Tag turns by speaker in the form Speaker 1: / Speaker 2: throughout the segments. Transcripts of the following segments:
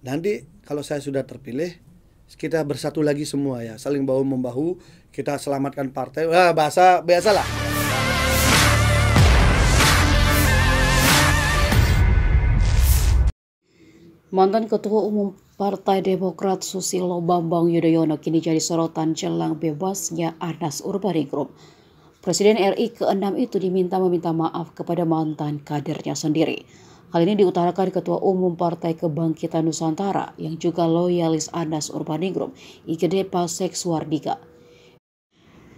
Speaker 1: nanti kalau saya sudah terpilih kita bersatu lagi semua ya saling bahu membahu kita selamatkan partai nah, bahasa biasalah
Speaker 2: Mantan Ketua Umum Partai Demokrat Susilo Bambang Yudhoyono kini jadi sorotan jelang bebasnya Anas Urbaningrum. Presiden RI ke-6 itu diminta meminta maaf kepada mantan kadernya sendiri. Hal ini diutarakan Ketua Umum Partai Kebangkitan Nusantara yang juga loyalis Anas Urbaningrum, IGD Pasek Suardika.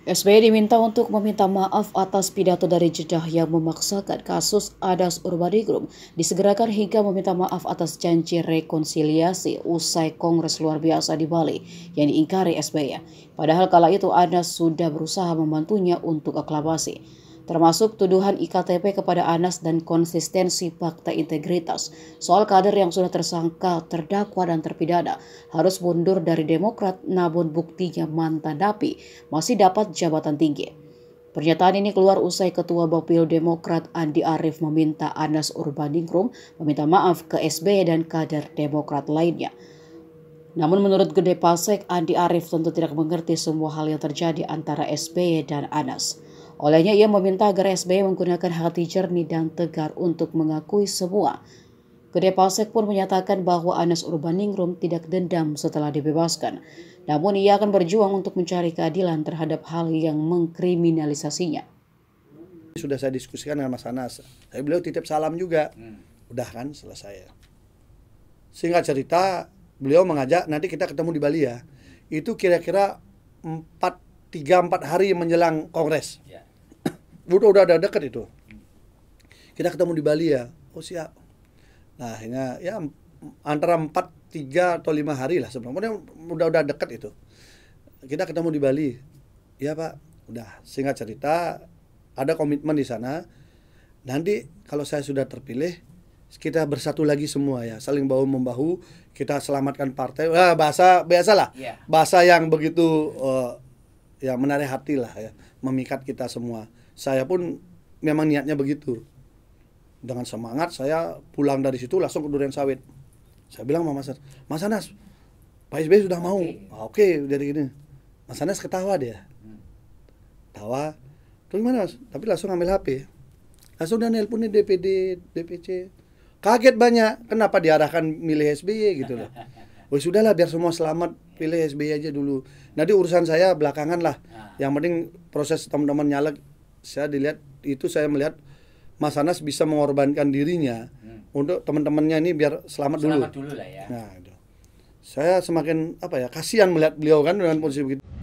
Speaker 2: SBY diminta untuk meminta maaf atas pidato dari Jeddah yang memaksakan kasus Adas Urbaningrum disegerakan hingga meminta maaf atas janji rekonsiliasi usai Kongres Luar Biasa di Bali yang diingkari SBY. Padahal kala itu Adas sudah berusaha membantunya untuk aklamasi termasuk tuduhan IKTP kepada Anas dan konsistensi fakta integritas soal kader yang sudah tersangka, terdakwa, dan terpidana harus mundur dari Demokrat namun buktinya mantan napi masih dapat jabatan tinggi. Pernyataan ini keluar usai Ketua Bapil Demokrat Andi Arief meminta Anas Urbaningrum meminta maaf ke SBY dan kader Demokrat lainnya. Namun menurut Gede Pasek, Andi Arief tentu tidak mengerti semua hal yang terjadi antara SBY dan Anas. Olehnya ia meminta agar SBY menggunakan hati jernih dan tegar untuk mengakui semua. Gede Pasek pun menyatakan bahwa Anas Urbaningrum tidak dendam setelah dibebaskan. Namun ia akan berjuang untuk mencari keadilan terhadap hal yang mengkriminalisasinya.
Speaker 1: Sudah saya diskusikan dengan Mas Anas. Tapi beliau titip salam juga. Hmm. Udah kan selesai. Singkat cerita, beliau mengajak nanti kita ketemu di Bali ya. Itu kira-kira 4 3 4 hari menjelang kongres. Yeah udah udah ada deket itu kita ketemu di Bali ya oh siap nah akhirnya ya antara empat tiga atau lima hari lah sebenarnya udah udah deket itu kita ketemu di Bali ya pak udah singkat cerita ada komitmen di sana nanti kalau saya sudah terpilih kita bersatu lagi semua ya saling bahu membahu kita selamatkan partai nah, bahasa biasalah yeah. bahasa yang begitu uh, eh, yang menarik hati lah ya memikat kita semua saya pun memang niatnya begitu dengan semangat saya pulang dari situ langsung ke durian sawit saya bilang sama Mas Anas Mas Anas Pak SBY sudah mau oke okay. Ah, okay, jadi gini Mas Anas ketawa dia tawa terus gimana mas? tapi langsung ambil HP langsung dia nelponnya DPD DPC kaget banyak kenapa diarahkan milih SBY gitu loh Oh sudahlah biar semua selamat pilih SBY aja dulu. Nanti urusan saya belakangan lah. Ah. Yang penting proses teman-teman nyalek saya dilihat itu saya melihat Mas Anas bisa mengorbankan dirinya hmm. untuk teman-temannya ini biar selamat, selamat dulu. Selamat dulu lah ya. Nah, itu. Saya semakin apa ya kasihan melihat beliau kan dengan posisi begitu.